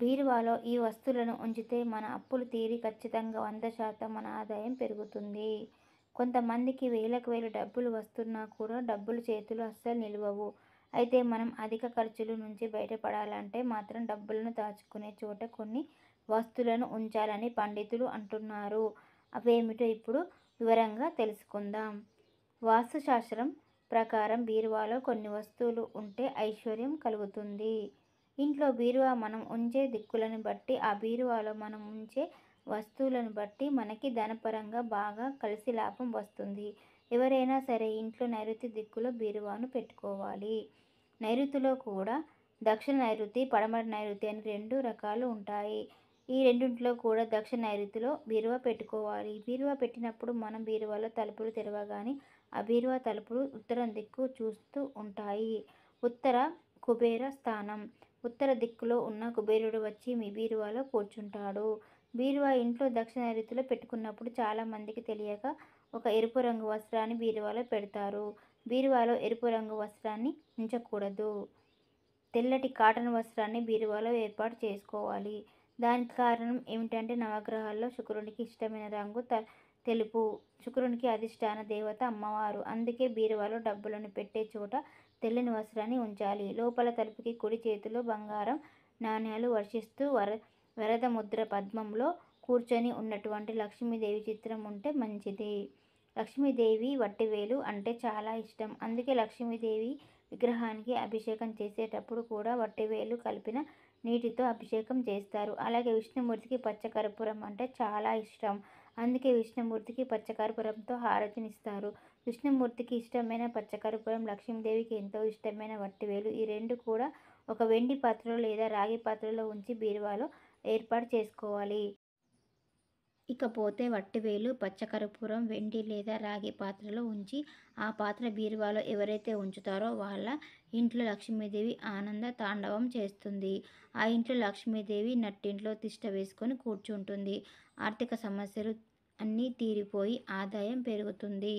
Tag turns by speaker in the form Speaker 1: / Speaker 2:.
Speaker 1: బీరువాలో ఈ వస్తువులను ఉంచితే మన అప్పులు తీరి ఖచ్చితంగా వంద శాతం మన ఆదాయం పెరుగుతుంది కొంతమందికి వేలకు వేలు డబ్బులు వస్తున్నా కూడా డబ్బులు చేతులు అస్సలు నిలవవు అయితే మనం అధిక ఖర్చుల నుంచి బయటపడాలంటే మాత్రం డబ్బులను దాచుకునే చోట కొన్ని వస్తువులను ఉంచాలని పండితులు అంటున్నారు అవేమిటో ఇప్పుడు వివరంగా తెలుసుకుందాం వాస్తుశాస్త్రం ప్రకారం బీరువాలో కొన్ని వస్తువులు ఉంటే ఐశ్వర్యం కలుగుతుంది ఇంట్లో బీరువా మనం ఉంచే దిక్కులను బట్టి ఆ బీరువాలో మనం ఉంచే వస్తువులను బట్టి మనకి ధనపరంగా బాగా కలిసి లాభం వస్తుంది ఎవరైనా సరే ఇంట్లో నైరుతి దిక్కులో బీరువాను పెట్టుకోవాలి నైరుతిలో కూడా దక్షిణ నైరుతి పడమటి నైరుతి అని రెండు రకాలు ఉంటాయి ఈ రెండింటిలో కూడా దక్షిణ నైరుతిలో బీరువా పెట్టుకోవాలి బీరువా పెట్టినప్పుడు మనం బీరువాలో తలుపులు తెరవగానే ఆ బీరువా తలుపులు ఉత్తరం దిక్కు చూస్తూ ఉంటాయి ఉత్తర కుబేర స్థానం ఉత్తర దిక్కులో ఉన్న కుబేరుడు వచ్చి మీ బీరువాలో కూర్చుంటాడు బీరువా ఇంట్లో దక్షిణ రీతిలో పెట్టుకున్నప్పుడు చాలామందికి తెలియక ఒక ఎరుపు రంగు వస్త్రాన్ని బీరువాలో పెడతారు బీరువాలో ఎరుపు రంగు వస్త్రాన్ని ఉంచకూడదు తెల్లటి కాటన్ వస్త్రాన్ని బీరువాలో ఏర్పాటు చేసుకోవాలి దానికి కారణం ఏమిటంటే నవగ్రహాల్లో శుక్రుడికి ఇష్టమైన రంగు త తెలుపు శుక్రునికి అధిష్టాన దేవత అమ్మవారు అందుకే బీరువాలో డబ్బులను పెట్టే చోట తెల్లని వస్త్రాన్ని ఉంచాలి లోపల తలుపుకి కుడి చేతిలో బంగారం నాణ్యాలు వర్షిస్తూ వర వరద ముద్ర పద్మంలో కూర్చొని ఉన్నటువంటి లక్ష్మీదేవి చిత్రం ఉంటే మంచిది లక్ష్మీదేవి వట్టివేలు అంటే చాలా ఇష్టం అందుకే లక్ష్మీదేవి విగ్రహానికి అభిషేకం చేసేటప్పుడు కూడా వట్టివేలు కలిపిన నీటితో అభిషేకం చేస్తారు అలాగే విష్ణుమూర్తికి పచ్చకర్పూరం అంటే చాలా ఇష్టం అందుకే విష్ణుమూర్తికి పచ్చకర్పూరంతో హారతినిస్తారు విష్ణుమూర్తికి ఇష్టమైన పచ్చకర్పూరం లక్ష్మీదేవికి ఎంతో ఇష్టమైన వట్టివేలు ఈ రెండు కూడా ఒక వెండి పాత్రలో లేదా రాగి పాత్రలో ఉంచి బీరువాలో ఏర్పాటు చేసుకోవాలి ఇకపోతే వట్టివేలు పచ్చకర్పూరం వెండి లేదా రాగి పాత్రలో ఉంచి ఆ పాత్ర బీరువాలో ఎవరైతే ఉంచుతారో వాళ్ళ ఇంట్లో లక్ష్మీదేవి ఆనంద తాండవం చేస్తుంది ఆ ఇంట్లో లక్ష్మీదేవి నట్టింట్లో తిష్ట వేసుకొని కూర్చుంటుంది ఆర్థిక సమస్యలు అన్నీ తీరిపోయి ఆదాయం పెరుగుతుంది